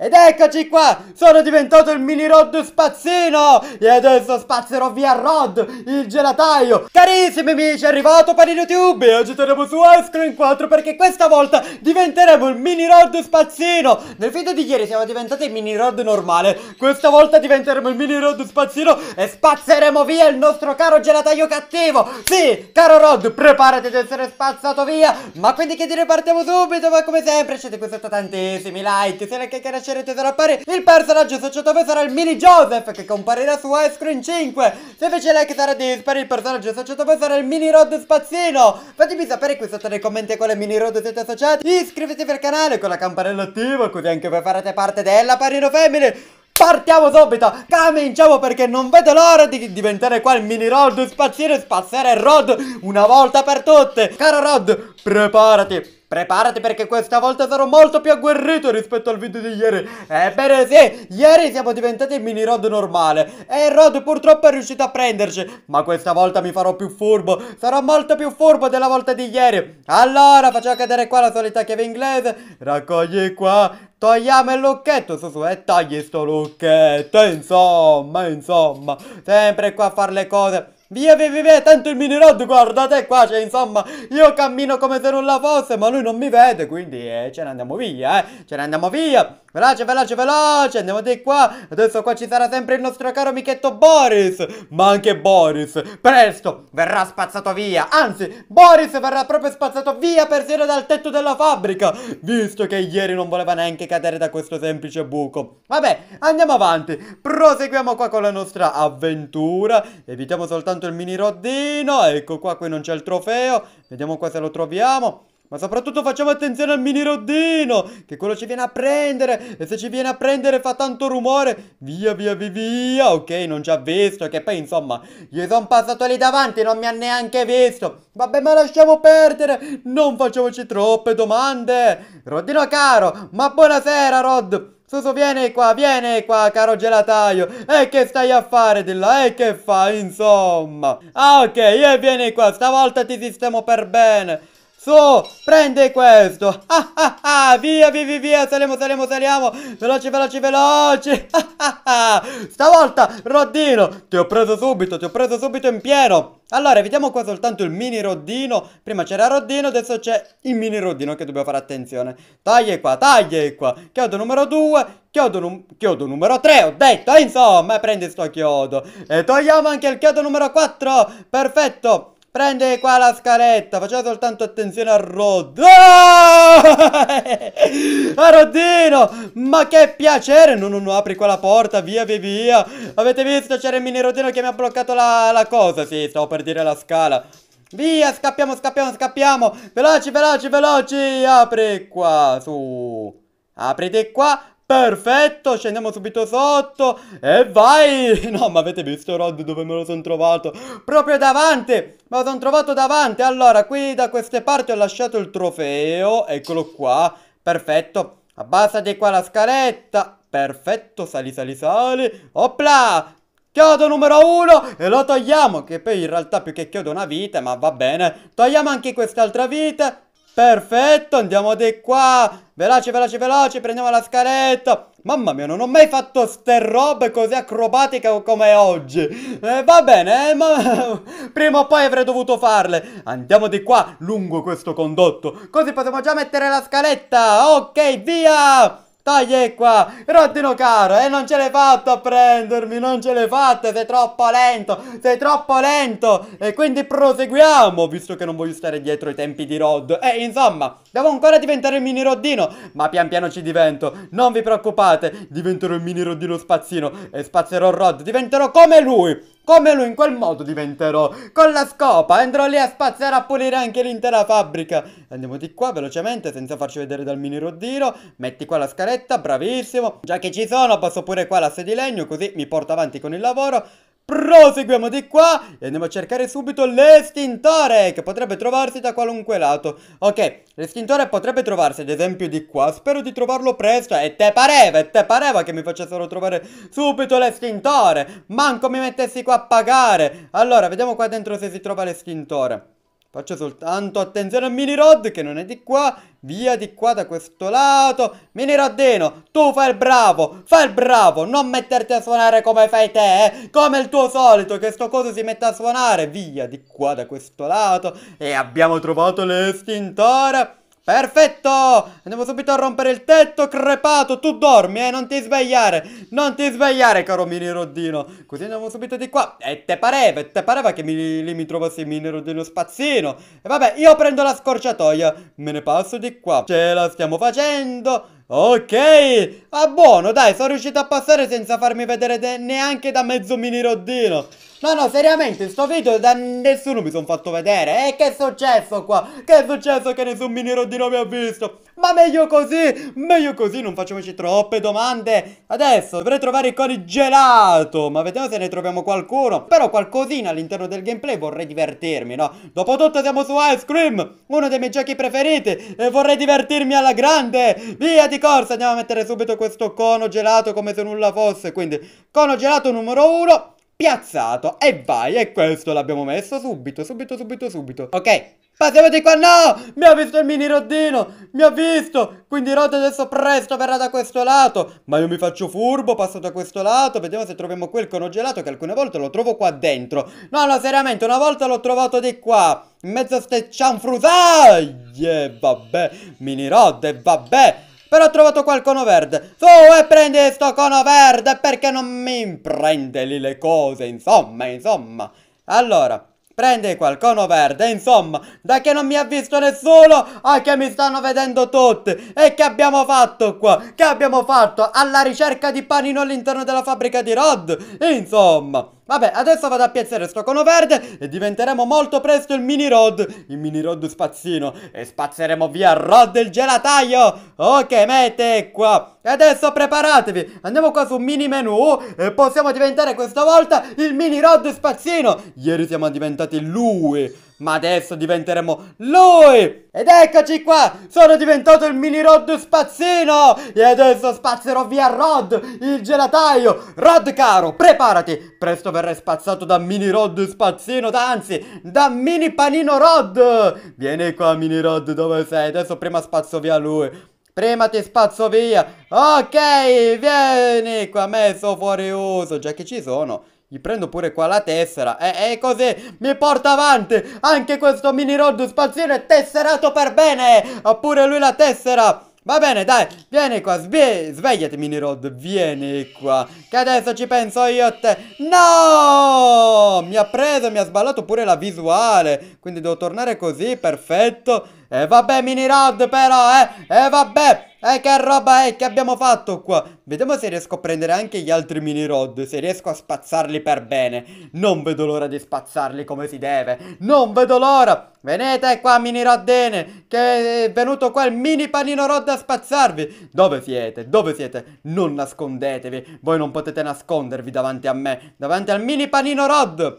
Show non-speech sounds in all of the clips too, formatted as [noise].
Ed eccoci qua, sono diventato il mini Rod Spazzino e adesso spazzerò via Rod, il gelataio Carissimi amici, è arrivato Panino Tube e oggi torniamo su Ice Cream 4 perché questa volta diventeremo il mini Rod Spazzino Nel video di ieri siamo diventati il mini Rod normale, questa volta diventeremo il mini Rod Spazzino e spazzeremo via il nostro caro gelataio cattivo Sì, caro Rod, preparati ad essere spazzato via, ma quindi che dire partiamo subito, ma come sempre siete sotto tantissimi like, se ne che riuscirete a il personaggio associato a voi sarà il mini Joseph che comparirà su Ice Screen 5. Se invece lei che sarà di spari il personaggio associato a voi sarà il mini Rod Spazzino. Fatemi sapere qui sotto nei commenti a quale mini Rod siete associati. Iscrivetevi al canale con la campanella attiva così anche voi farete parte della Parino Family. Partiamo subito, cominciamo perché non vedo l'ora di diventare qua il mini Rod, spazzino e spazzare Rod una volta per tutte. Caro Rod, preparati Preparati perché questa volta sarò molto più agguerrito rispetto al video di ieri. Ebbene sì, ieri siamo diventati il mini Rod normale e Rod purtroppo è riuscito a prenderci. Ma questa volta mi farò più furbo, sarò molto più furbo della volta di ieri. Allora facciamo cadere qua la solita chiave inglese, raccogli qua, Togliamo il lucchetto, su su, e togli sto lucchetto, insomma, insomma, sempre qua a fare le cose Via, via, via, tanto il mini minirod, guardate qua, cioè insomma, io cammino come se nulla fosse, ma lui non mi vede, quindi eh, ce ne andiamo via, eh, ce ne andiamo via, veloce, veloce, veloce, andiamo di qua, adesso qua ci sarà sempre il nostro caro amichetto Boris, ma anche Boris, presto, verrà spazzato via, anzi, Boris verrà proprio spazzato via persino dal tetto della fabbrica, visto che ieri non voleva neanche cadere da questo semplice buco. Vabbè, andiamo avanti, proseguiamo qua con la nostra avventura, evitiamo soltanto soltanto il mini roddino. Ecco qua, qui non c'è il trofeo. Vediamo qua se lo troviamo. Ma soprattutto facciamo attenzione al mini roddino, che quello ci viene a prendere, e se ci viene a prendere fa tanto rumore. Via, via, via, via, ok, non ci ha visto, che poi insomma, gli sono passato lì davanti, non mi ha neanche visto. Vabbè, ma lasciamo perdere, non facciamoci troppe domande. Roddino caro, ma buonasera Rod. Suso, vieni qua, vieni qua, caro gelataio. E che stai a fare di là? E che fai, insomma? Ah, ok, e vieni qua, stavolta ti sistemo per bene. Su, prendi questo. Ah, ah, ah, via, via, via, via. Saliamo, saliamo, saliamo. Veloci, veloci, veloci. Ah, ah, ah. Stavolta, Roddino, ti ho preso subito, ti ho preso subito in pieno. Allora, vediamo qua soltanto il mini Roddino. Prima c'era Roddino, adesso c'è il mini Roddino che dobbiamo fare attenzione. Taglia qua, taglia qua. Chiodo numero 2, chiodo, num chiodo numero 3, ho detto. Insomma, prendi sto chiodo. E togliamo anche il chiodo numero 4. Perfetto. Prende qua la scaletta, facciamo soltanto attenzione a Rod. Oh! Ah! [laughs] A Rodino, ma che piacere! No, no, no, apri qua la porta, via, via, via. Avete visto? C'era il mini Rodino che mi ha bloccato la, la cosa. Sì, stavo per dire la scala. Via, scappiamo, scappiamo, scappiamo. Veloci, veloci, veloci. Apri qua, su. Apri di qua, Perfetto, scendiamo subito sotto e vai! [laughs] No, ma avete visto Rod dove me lo sono trovato? Proprio davanti! Me lo sono trovato davanti! Allora, qui da queste parti ho lasciato il trofeo, eccolo qua, perfetto. Abbassati qua la scaletta, perfetto, sali, sali, sali. Opla! Chiodo numero uno e lo togliamo, che poi in realtà più che chiodo una vita ma va bene. Togliamo anche quest'altra vita Perfetto, andiamo di qua. Veloce, veloce, veloce, prendiamo la scaletta. Mamma mia, non ho mai fatto ste robe così acrobatiche come oggi. Eh, va bene, eh, ma [laughs] prima o poi avrei dovuto farle. Andiamo di qua, lungo questo condotto. Così possiamo già mettere la scaletta. Ok, via! Dai, è qua. Rodino caro, e eh, non ce l'hai fatto a prendermi, non ce l'hai fatto! sei troppo lento, sei troppo lento. E quindi proseguiamo, visto che non voglio stare dietro ai tempi di Rod. E eh, insomma, devo ancora diventare il mini Roddino, ma pian piano ci divento. Non vi preoccupate, diventerò il mini Roddino spazzino e spazzerò Rod, diventerò come lui come lui in quel modo diventerò. Con la scopa andrò lì a spazzare a pulire anche l'intera fabbrica. Andiamo di qua velocemente senza farci vedere dal mini roddino. Metti qua la scaletta, bravissimo. Già che ci sono passo pure qua l'asse di legno così mi porto avanti con il lavoro. Proseguiamo di qua e andiamo a cercare subito l'estintore che potrebbe trovarsi da qualunque lato. Ok, l'estintore potrebbe trovarsi ad esempio di qua. Spero di trovarlo presto e te pareva, e te pareva che mi facessero trovare subito l'estintore. Manco mi mettessi qua a pagare. Allora, vediamo qua dentro se si trova l'estintore. Faccio soltanto attenzione a Rod che non è di qua, via di qua da questo lato. Mini Roddino, tu fai il bravo, fai il bravo, non metterti a suonare come fai te, eh? come il tuo solito che sto coso si mette a suonare, via di qua da questo lato. E abbiamo trovato l'estintore. Perfetto! Andiamo subito a rompere il tetto, crepato! Tu dormi, eh? Non ti svegliare! Non ti svegliare, caro mini rodino! Così andiamo subito di qua. E te pareva, te pareva che mi, lì mi trovassi il mini rodino spazzino. E vabbè, io prendo la scorciatoia. Me ne passo di qua. Ce la stiamo facendo! Ok, ma ah, buono, dai, sono riuscito a passare senza farmi vedere neanche da mezzo mini roddino. No, no, seriamente, sto video da nessuno mi sono fatto vedere. E eh, che è successo qua? Che è successo che nessun mini roddino mi ha visto? Ma meglio così, meglio così, non facciamoci troppe domande. Adesso dovrei trovare il codice gelato, ma vediamo se ne troviamo qualcuno. Però qualcosina all'interno del gameplay vorrei divertirmi, no? Dopotutto siamo su Ice Cream, uno dei miei giochi preferiti, e vorrei divertirmi alla grande. Via di corsa, andiamo a mettere subito questo cono gelato come se nulla fosse. Quindi, cono gelato numero uno piazzato e vai e questo l'abbiamo messo subito subito subito subito ok Passiamo di qua, no! Mi ha visto il mini roddino! Mi ha visto! Quindi Rod adesso presto verrà da questo lato! Ma io mi faccio furbo, passo da questo lato, vediamo se troviamo quel cono gelato che alcune volte lo trovo qua dentro. No, no, seriamente, una volta l'ho trovato di qua, in mezzo a ste cianfrusaglie! E vabbè, mini Rod, e eh, vabbè! Però ho trovato qua il cono verde. Su e prendi sto cono verde perché non mi prende lì le cose, insomma, insomma. Allora, prende qualcuno verde, insomma, da che non mi ha visto nessuno a che mi stanno vedendo tutti. E che abbiamo fatto qua? Che abbiamo fatto? Alla ricerca di panino all'interno della fabbrica di Rod? Insomma... Vabbè, adesso vado a piazzare sto cono verde e diventeremo molto presto il mini rod, il mini rod spazzino e spazzeremo via rod del gelataio. Ok, mette qua. E adesso preparatevi, andiamo qua sul mini menu e possiamo diventare questa volta il mini rod spazzino. Ieri siamo diventati lui ma adesso diventeremo lui! Ed eccoci qua! Sono diventato il mini Rod spazzino! E adesso spazzerò via Rod, il gelataio! Rod caro, preparati! Presto verrai spazzato da mini Rod spazzino, anzi, da mini panino Rod! Vieni qua mini Rod, dove sei? Adesso prima spazzo via lui. Prima ti spazzo via. Ok, vieni qua, messo fuori uso. Già che ci sono. Gli prendo pure qua la tessera. E, eh, e eh, così mi porta avanti. Anche questo mini road spaziale è tesserato per bene. Oppure lui la tessera. Va bene, dai, vieni qua, sve svegliati Minirod, vieni qua, che adesso ci penso io a te. No! Mi ha preso, mi ha sballato pure la visuale, quindi devo tornare così, perfetto. E eh, vabbè Minirad però eh E eh, vabbè eh, che roba è eh, che abbiamo fatto qua? Vediamo se riesco a prendere anche gli altri mini rod, se riesco a spazzarli per bene. Non vedo l'ora di spazzarli come si deve. Non vedo l'ora! Venite qua mini roddene, che è venuto qua il mini panino rod a spazzarvi. Dove siete? Dove siete? Non nascondetevi. Voi non potete nascondervi davanti a me, davanti al mini panino rod.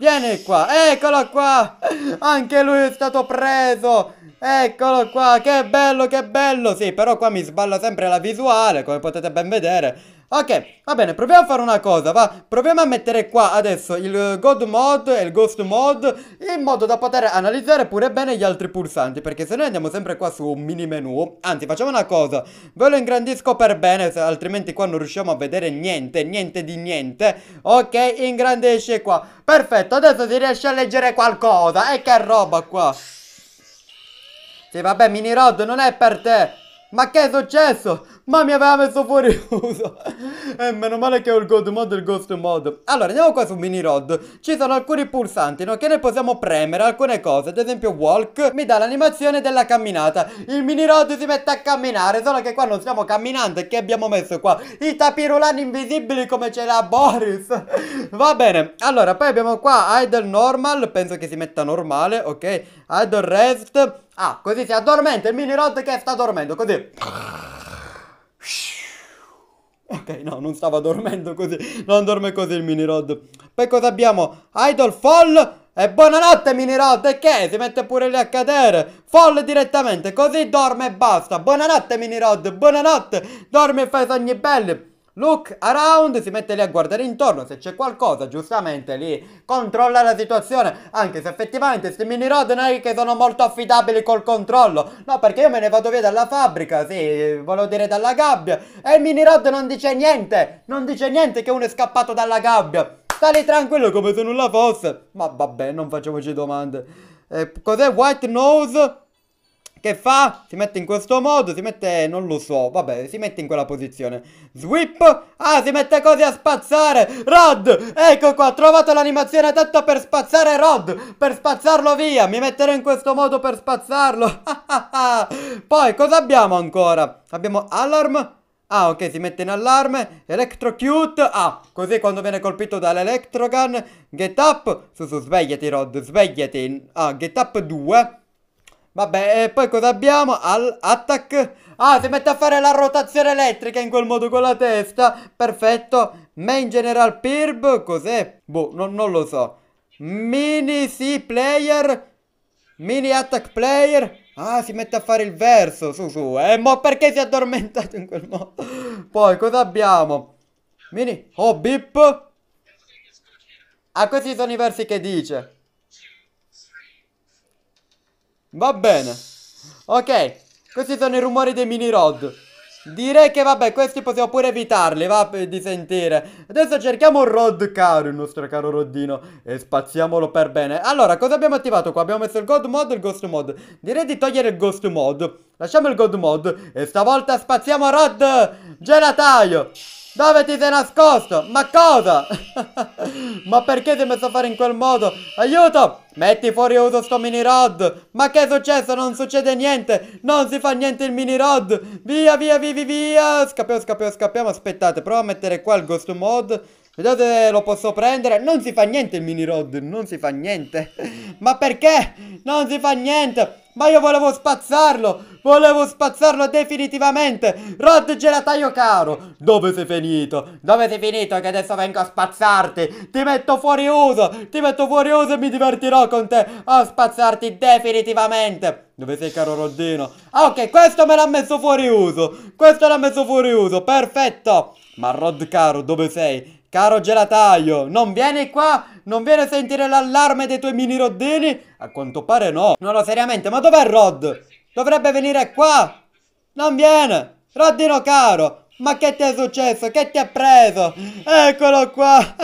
Vieni qua, eccolo qua! Anche lui è stato preso! Eccolo qua, che bello, che bello! Sì, però qua mi sballa sempre la visuale, come potete ben vedere. Ok, va bene, proviamo a fare una cosa, va Proviamo a mettere qua adesso il God Mod e il Ghost Mod In modo da poter analizzare pure bene gli altri pulsanti Perché se noi andiamo sempre qua su un mini menu Anzi, facciamo una cosa Ve lo ingrandisco per bene, altrimenti qua non riusciamo a vedere niente, niente di niente Ok, ingrandisce qua Perfetto, adesso si riesce a leggere qualcosa E eh, che roba qua Sì, vabbè, mini rod non è per te Ma che è successo? Ma mi aveva messo fuori [laughs] uso E eh, meno male che ho il god mode e il ghost mode Allora andiamo qua su mini rod Ci sono alcuni pulsanti no? Che noi possiamo premere alcune cose Ad esempio walk mi dà l'animazione della camminata Il mini rod si mette a camminare Solo che qua non stiamo camminando E che abbiamo messo qua? I tapirulani invisibili come ce l'ha Boris [laughs] Va bene Allora poi abbiamo qua idle normal Penso che si metta normale ok Idle rest Ah così si addormenta il mini rod che sta dormendo Così Ok, no, non stava dormendo così. Non dorme così il mini rod. Poi cosa abbiamo? Idol fall. E buonanotte mini rod. E che? Si mette pure lì a cadere. Fall direttamente. Così dorme e basta. Buonanotte mini rod. Buonanotte. Dormi e fai sogni belli. Look around, si mette lì a guardare intorno, se c'è qualcosa giustamente lì controlla la situazione, anche se effettivamente questi mini rod non è che sono molto affidabili col controllo, no perché io me ne vado via dalla fabbrica, sì, volevo dire dalla gabbia, e il mini rod non dice niente, non dice niente che uno è scappato dalla gabbia, sta lì tranquillo come se nulla fosse, ma vabbè non facciamoci domande, eh, cos'è White Nose? Che fa? Si mette in questo modo, si mette, non lo so, vabbè, si mette in quella posizione. Sweep! Ah, si mette così a spazzare! Rod! Ecco qua, ho trovato l'animazione adatta per spazzare Rod! Per spazzarlo via! Mi metterò in questo modo per spazzarlo! [laughs] Poi, cosa abbiamo ancora? Abbiamo Alarm? Ah, ok, si mette in allarme. Electrocute. Ah, così quando viene colpito dall'Electrogun. Get up. Su, su, svegliati, Rod, svegliati. Ah, get up 2. Vabbè, e poi cosa abbiamo? Al attack. Ah, si mette a fare la rotazione elettrica in quel modo con la testa. Perfetto. Main General Pirb, cos'è? Boh, non, non lo so. Mini C player. Mini attack player. Ah, si mette a fare il verso, su su. E eh, mo perché si è addormentato in quel modo? Poi, cosa abbiamo? Mini... Oh, bip. Ah, questi sono i versi che dice. Va bene. Ok, questi sono i rumori dei mini rod. Direi che vabbè, questi possiamo pure evitarli, va eh, di sentire. Adesso cerchiamo un Rod caro, il nostro caro Roddino, e spaziamolo per bene. Allora, cosa abbiamo attivato qua? Abbiamo messo il God Mod e il Ghost Mod. Direi di togliere il Ghost Mod. Lasciamo il God Mod e stavolta spaziamo Rod! Gelataio! Dove ti sei nascosto? Ma cosa? [laughs] ma perché ti sei messo a fare in quel modo? Aiuto! Metti fuori uso sto mini rod! Ma che è successo? Non succede niente! Non si fa niente il mini rod! Via, via, via, via, via! Scappiamo, scappiamo, scappiamo! Aspettate, provo a mettere qua il ghost mode. Vedete, lo posso prendere. Non si fa niente il mini rod, non si fa niente. [laughs] Ma perché? Non si fa niente. Ma io volevo spazzarlo. Volevo spazzarlo definitivamente. Rod gelataio caro. Dove sei finito? Dove sei finito che adesso vengo a spazzarti? Ti metto fuori uso. Ti metto fuori uso e mi divertirò con te a spazzarti definitivamente. Dove sei caro Roddino? Ah ok, questo me l'ha messo fuori uso. Questo l'ha messo fuori uso. Perfetto. Ma Rod caro, dove sei? Caro gelataio, non vieni qua? Non vieni a sentire l'allarme dei tuoi mini roddini? A quanto pare no. No, no, seriamente, ma dov'è Rod? Dovrebbe venire qua? Non viene! Roddino caro, ma che ti è successo? Che ti ha preso? Eccolo qua!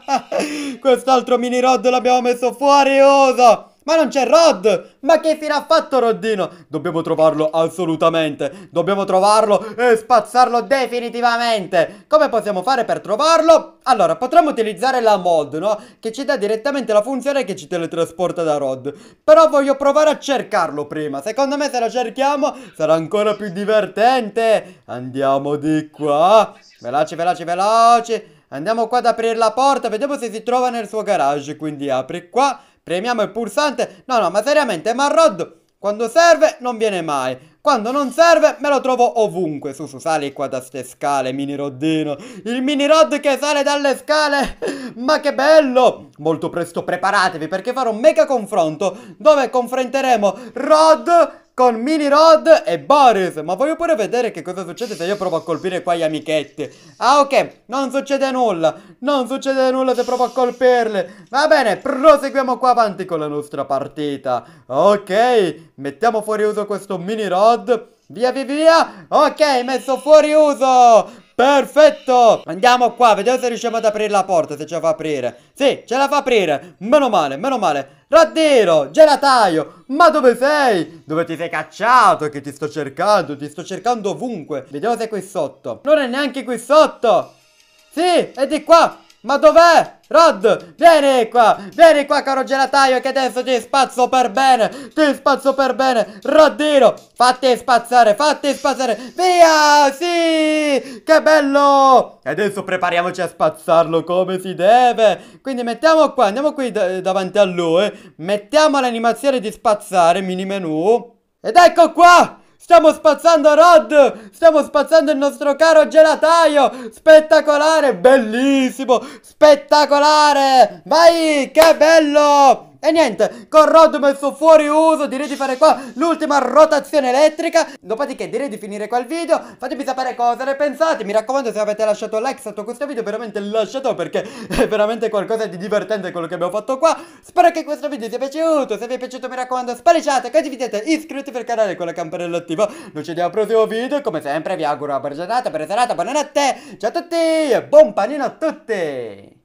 [laughs] Quest'altro mini rod l'abbiamo messo fuori uso! Ma non c'è Rod! Ma che fine ha fatto Roddino? Dobbiamo trovarlo assolutamente. Dobbiamo trovarlo e spazzarlo definitivamente. Come possiamo fare per trovarlo? Allora, potremmo utilizzare la mod, no? Che ci dà direttamente la funzione che ci teletrasporta da Rod. Però voglio provare a cercarlo prima. Secondo me se lo cerchiamo sarà ancora più divertente. Andiamo di qua. Veloci, veloci, veloci. Andiamo qua ad aprire la porta, vediamo se si trova nel suo garage, quindi apri qua, Premiamo il pulsante. No, no, ma seriamente, ma Rod quando serve non viene mai. Quando non serve me lo trovo ovunque. Su, su, sali qua da ste scale, mini roddino. Il mini rod che sale dalle scale. [laughs] ma che bello! Molto presto preparatevi perché farò un mega confronto dove confronteremo Rod con Mini Rod e Boris. Ma voglio pure vedere che cosa succede se io provo a colpire qua gli amichetti. Ah, ok, non succede nulla. Non succede nulla se provo a colpirli. Va bene, proseguiamo qua avanti con la nostra partita. Ok, mettiamo fuori uso questo Mini Rod. Via via via! Ok, messo fuori uso! Perfetto Andiamo qua Vediamo se riusciamo ad aprire la porta Se ce la fa aprire Sì ce la fa aprire Meno male Meno male Raddero, gelataio, ma dove sei? Dove ti sei cacciato? Che ti sto cercando, ti sto cercando ovunque Vediamo se è qui sotto Non è neanche qui sotto Sì, è di qua ma dov'è? Rod, vieni qua, vieni qua caro gelataio che adesso ti spazzo per bene, ti spazzo per bene, Roddino, fatti spazzare, fatti spazzare, via, sì, che bello, e adesso prepariamoci a spazzarlo come si deve, quindi mettiamo qua, andiamo qui davanti a lui, mettiamo l'animazione di spazzare, mini menu, ed ecco qua, Stiamo spazzando Rod! Stiamo spazzando il nostro caro gelataio! Spettacolare! Bellissimo! Spettacolare! Vai! Che bello! E niente, con Rod messo fuori uso, direi di fare qua l'ultima rotazione elettrica. Dopodiché direi di finire qua il video. Fatemi sapere cosa ne pensate. Mi raccomando, se avete lasciato like sotto questo video, veramente lasciatelo perché è veramente qualcosa di divertente quello che abbiamo fatto qua. Spero che questo video sia piaciuto. Se vi è piaciuto, mi raccomando, spaliciate, condividete, iscrivetevi al canale con la campanella attiva. Noi ci vediamo al prossimo video. Come sempre, vi auguro una buona giornata, buona serata, buonanotte. Ciao a tutti e buon panino a tutti!